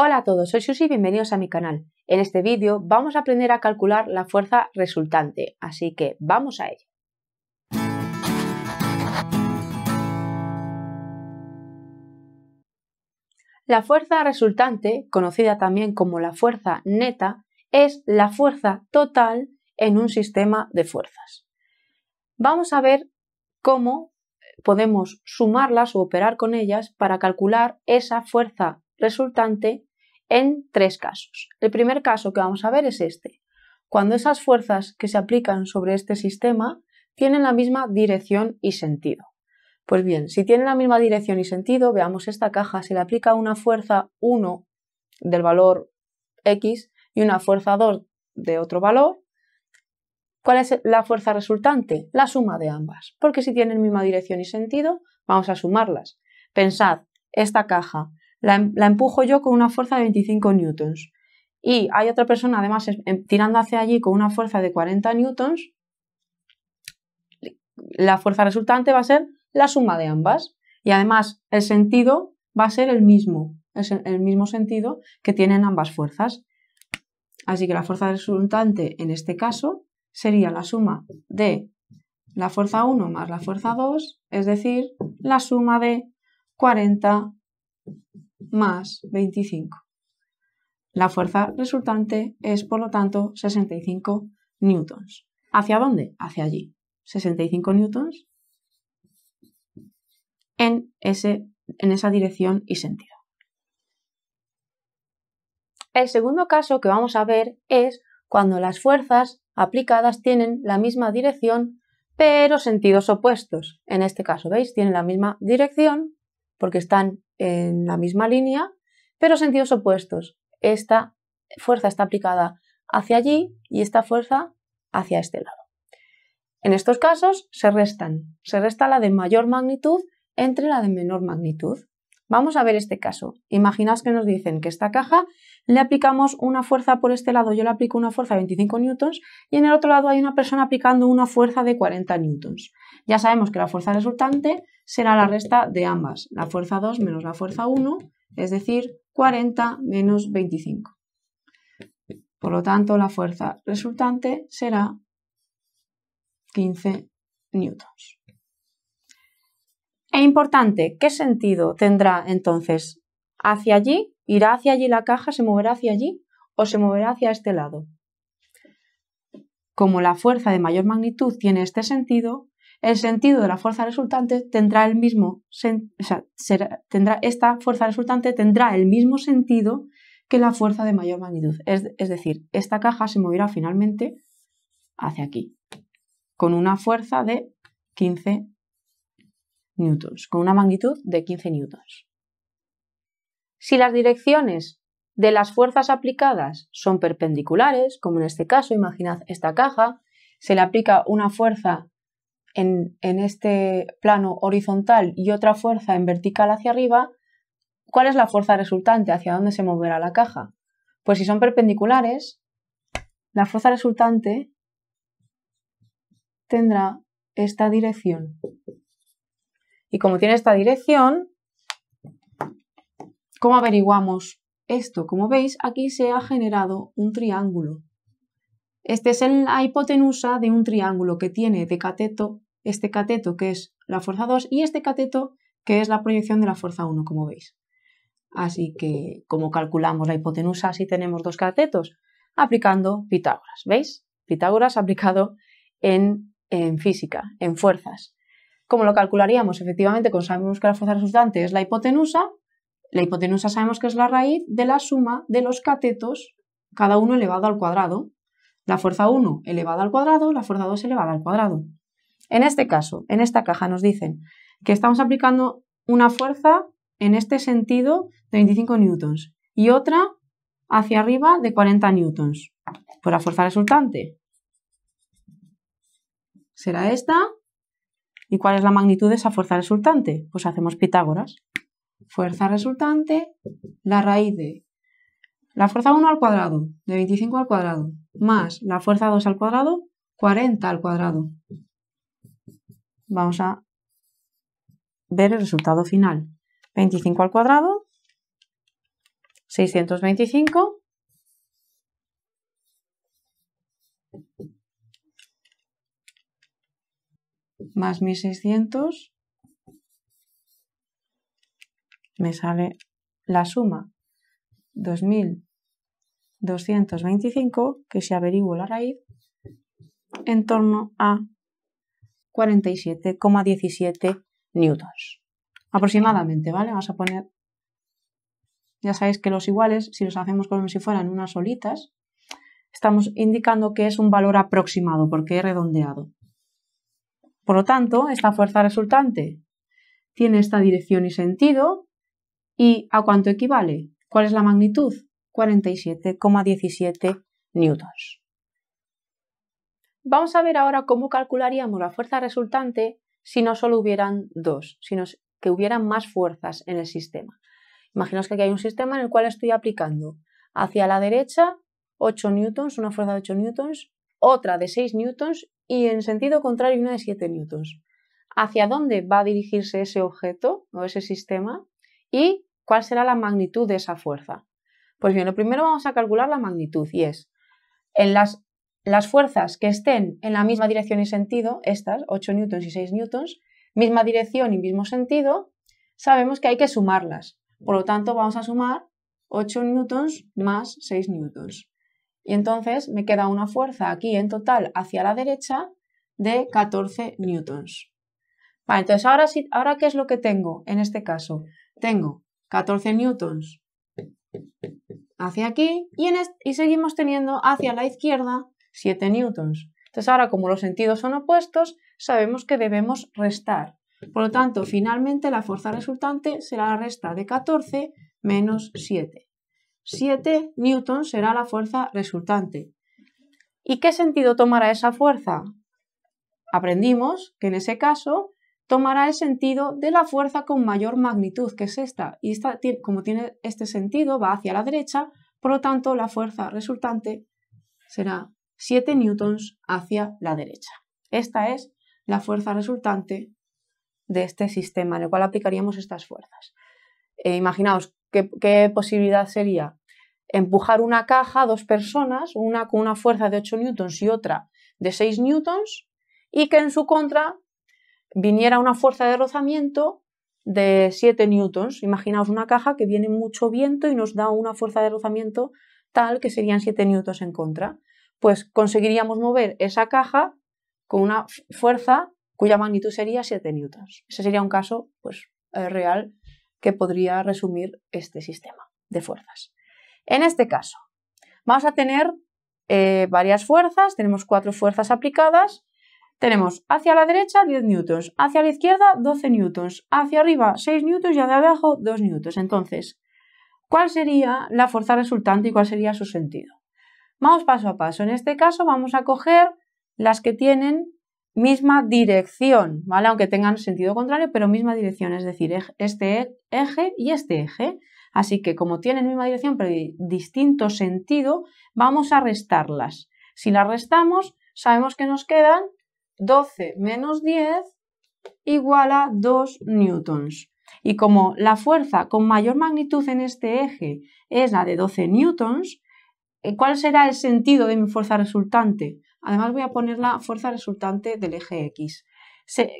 Hola a todos, soy Susy, y bienvenidos a mi canal. En este vídeo vamos a aprender a calcular la fuerza resultante, así que vamos a ello. La fuerza resultante, conocida también como la fuerza neta, es la fuerza total en un sistema de fuerzas. Vamos a ver cómo podemos sumarlas o operar con ellas para calcular esa fuerza resultante en tres casos. El primer caso que vamos a ver es este, cuando esas fuerzas que se aplican sobre este sistema tienen la misma dirección y sentido. Pues bien, si tienen la misma dirección y sentido, veamos esta caja, se le aplica una fuerza 1 del valor X y una fuerza 2 de otro valor, ¿cuál es la fuerza resultante? La suma de ambas, porque si tienen misma dirección y sentido, vamos a sumarlas. Pensad, esta caja Em, la, empujo yo con una fuerza de 25 newtons y hay otra persona además em, tirando hacia allí con una fuerza de 40 newtons, la fuerza resultante va a ser la suma de ambas. Y además el sentido va a ser el mismo, es el mismo sentido que tienen ambas fuerzas. Así que la fuerza resultante en este caso sería la suma de la fuerza 1 más la fuerza 2, es decir, la suma de 40 más 25. La fuerza resultante es, por lo tanto, 65 newtons. ¿Hacia dónde? Hacia allí. 65 newtons en, ese, en esa dirección y sentido. El segundo caso que vamos a ver es cuando las fuerzas aplicadas tienen la misma dirección pero sentidos opuestos. En este caso, ¿veis? Tienen la misma dirección porque están en la misma línea, pero sentidos opuestos. Esta fuerza está aplicada hacia allí y esta fuerza hacia este lado. En estos casos se restan. Se resta la de mayor magnitud entre la de menor magnitud. Vamos a ver este caso. Imaginaos que nos dicen que esta caja le aplicamos una fuerza por este lado, yo le aplico una fuerza de 25 newtons y en el otro lado hay una persona aplicando una fuerza de 40 newtons. Ya sabemos que la fuerza resultante será la resta de ambas, la fuerza 2 menos la fuerza 1, es decir, 40 menos 25. Por lo tanto, la fuerza resultante será 15 newtons. E importante, ¿qué sentido tendrá entonces? ¿Hacia allí? ¿Irá hacia allí la caja? ¿Se moverá hacia allí? ¿O se moverá hacia este lado? Como la fuerza de mayor magnitud tiene este sentido, el sentido de la fuerza resultante tendrá el mismo, tendrá, esta fuerza resultante tendrá el mismo sentido que la fuerza de mayor magnitud. Es, decir, esta caja se moverá finalmente hacia aquí, con una fuerza de 15 newtons, con una magnitud de 15 newtons. Si las direcciones de las fuerzas aplicadas son perpendiculares, como en este caso, imaginad esta caja, se le aplica una fuerza en, este plano horizontal y otra fuerza en vertical hacia arriba, ¿cuál es la fuerza resultante? ¿Hacia dónde se moverá la caja? Pues si son perpendiculares, la fuerza resultante tendrá esta dirección. Y como tiene esta dirección, ¿cómo averiguamos esto? Como veis, aquí se ha generado un triángulo. Este es la hipotenusa de un triángulo que tiene de cateto este cateto que es la fuerza 2 y este cateto que es la proyección de la fuerza 1, como veis. Así que, ¿cómo calculamos la hipotenusa si tenemos dos catetos? Aplicando Pitágoras, ¿veis? Pitágoras aplicado en, física, en fuerzas. ¿Cómo lo calcularíamos? Efectivamente, cuando sabemos que la fuerza resultante es la hipotenusa, la hipotenusa sabemos que es la raíz de la suma de los catetos, cada uno elevado al cuadrado, la fuerza 1 elevada al cuadrado, la fuerza 2 elevada al cuadrado. En este caso, en esta caja nos dicen que estamos aplicando una fuerza en este sentido de 25 newtons y otra hacia arriba de 40 newtons. Pues la fuerza resultante será esta. ¿Y cuál es la magnitud de esa fuerza resultante? Pues hacemos Pitágoras. Fuerza resultante, la raíz de la fuerza 1 al cuadrado, de 25 al cuadrado, más la fuerza 2 al cuadrado, 40 al cuadrado. Vamos a ver el resultado final. 25 al cuadrado, 625 más 1600 me sale la suma 2000 225, que se averigua la raíz, en torno a 47,17 newtons. Aproximadamente, ¿vale? Vamos a poner... Ya sabéis que los iguales, si los hacemos como si fueran unas solitas, estamos indicando que es un valor aproximado porque es redondeado. Por lo tanto, esta fuerza resultante tiene esta dirección y sentido. ¿Y a cuánto equivale? ¿Cuál es la magnitud? 47,17 newtons. Vamos a ver ahora cómo calcularíamos la fuerza resultante si no solo hubieran dos, sino que hubieran más fuerzas en el sistema. Imaginaos que aquí hay un sistema en el cual estoy aplicando hacia la derecha 8 newtons, una fuerza de 8 newtons, otra de 6 newtons y en sentido contrario una de 7 newtons. ¿Hacia dónde va a dirigirse ese objeto o ese sistema? ¿Y cuál será la magnitud de esa fuerza? Pues bien, lo primero vamos a calcular la magnitud y es en las, las fuerzas que estén en la misma dirección y sentido, estas, 8 newtons y 6 newtons, misma dirección y mismo sentido, sabemos que hay que sumarlas. Por lo tanto, vamos a sumar 8 newtons más 6 newtons. Y entonces me queda una fuerza aquí en total hacia la derecha de 14 newtons. Vale, entonces ahora, sí, ahora ¿qué es lo que tengo en este caso? Tengo 14 newtons hacia aquí y, y seguimos teniendo hacia la izquierda 7 newtons. Entonces ahora como los sentidos son opuestos, sabemos que debemos restar. Por lo tanto, finalmente la fuerza resultante será la resta de 14 menos 7. 7 newtons será la fuerza resultante. ¿Y qué sentido tomará esa fuerza? Aprendimos que en ese caso tomará el sentido de la fuerza con mayor magnitud, que es esta. Y esta, como tiene este sentido, va hacia la derecha, por lo tanto, la fuerza resultante será 7 newtons hacia la derecha. Esta es la fuerza resultante de este sistema en el cual aplicaríamos estas fuerzas. Eh, imaginaos qué, posibilidad sería empujar una caja a dos personas, una con una fuerza de 8 newtons y otra de 6 newtons, y que en su contra viniera una fuerza de rozamiento de 7 newtons. Imaginaos una caja que viene mucho viento y nos da una fuerza de rozamiento tal que serían 7 newtons en contra. Pues conseguiríamos mover esa caja con una fuerza cuya magnitud sería 7 newtons. Ese sería un caso pues, eh, real que podría resumir este sistema de fuerzas. En este caso, vamos a tener eh, varias fuerzas, tenemos cuatro fuerzas aplicadas tenemos hacia la derecha 10 newtons, hacia la izquierda 12 newtons, hacia arriba 6 newtons y hacia abajo 2 newtons. Entonces, ¿cuál sería la fuerza resultante y cuál sería su sentido? Vamos paso a paso. En este caso vamos a coger las que tienen misma dirección, ¿vale? Aunque tengan sentido contrario, pero misma dirección, es decir, este eje y este eje. Así que como tienen misma dirección pero distinto sentido, vamos a restarlas. Si las restamos, sabemos que nos quedan 12 menos 10 igual a 2 newtons. Y como la fuerza con mayor magnitud en este eje es la de 12 newtons, eh, ¿cuál será el sentido de mi fuerza resultante? Además voy a poner la fuerza resultante del eje X.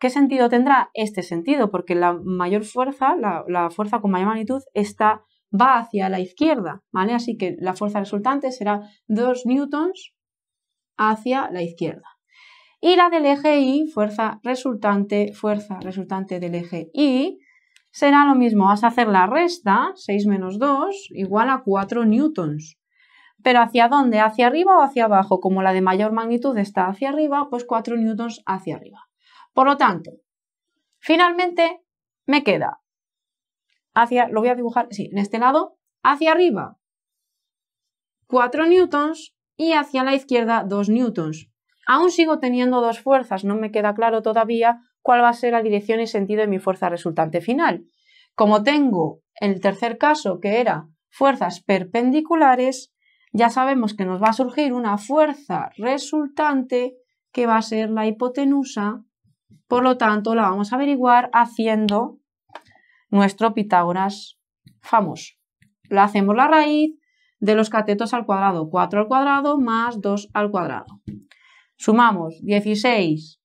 ¿Qué sentido tendrá? Este sentido, porque la mayor fuerza, la, fuerza con mayor magnitud está, va hacia la izquierda, ¿vale? Así que la fuerza resultante será 2 newtons hacia la izquierda. Y la del eje Y, fuerza resultante, fuerza resultante del eje Y, será lo mismo. Vas a hacer la resta, 6 menos 2, igual a 4 newtons. Pero ¿hacia dónde? ¿Hacia arriba o hacia abajo? Como la de mayor magnitud está hacia arriba, pues 4 newtons hacia arriba. Por lo tanto, finalmente me queda hacia, lo voy a dibujar, sí, en este lado, hacia arriba 4 newtons y hacia la izquierda 2 newtons. Aún sigo teniendo dos fuerzas, no me queda claro todavía cuál va a ser la dirección y sentido de mi fuerza resultante final. Como tengo el tercer caso, que era fuerzas perpendiculares, ya sabemos que nos va a surgir una fuerza resultante que va a ser la hipotenusa, por lo tanto la vamos a averiguar haciendo nuestro Pitágoras famoso. La hacemos la raíz de los catetos al cuadrado, 4 al cuadrado más 2 al cuadrado. Sumamos 16.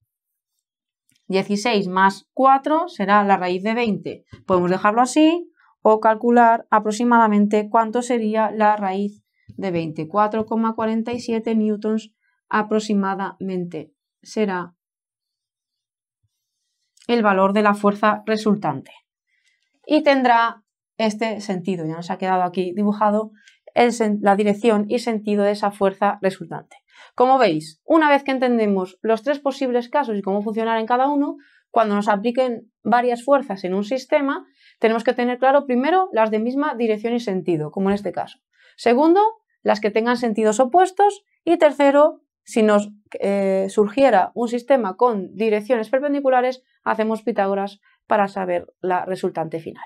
16 más 4 será la raíz de 20. Podemos dejarlo así o calcular aproximadamente cuánto sería la raíz de 20. 4,47 newtons aproximadamente será el valor de la fuerza resultante. Y tendrá este sentido. Ya nos ha quedado aquí dibujado la dirección y sentido de esa fuerza resultante. Como veis, una vez que entendemos los tres posibles casos y cómo funcionar en cada uno, cuando nos apliquen varias fuerzas en un sistema, tenemos que tener claro primero las de misma dirección y sentido, como en este caso. Segundo, las que tengan sentidos opuestos. Y tercero, si nos eh, surgiera un sistema con direcciones perpendiculares, hacemos Pitágoras para saber la resultante final.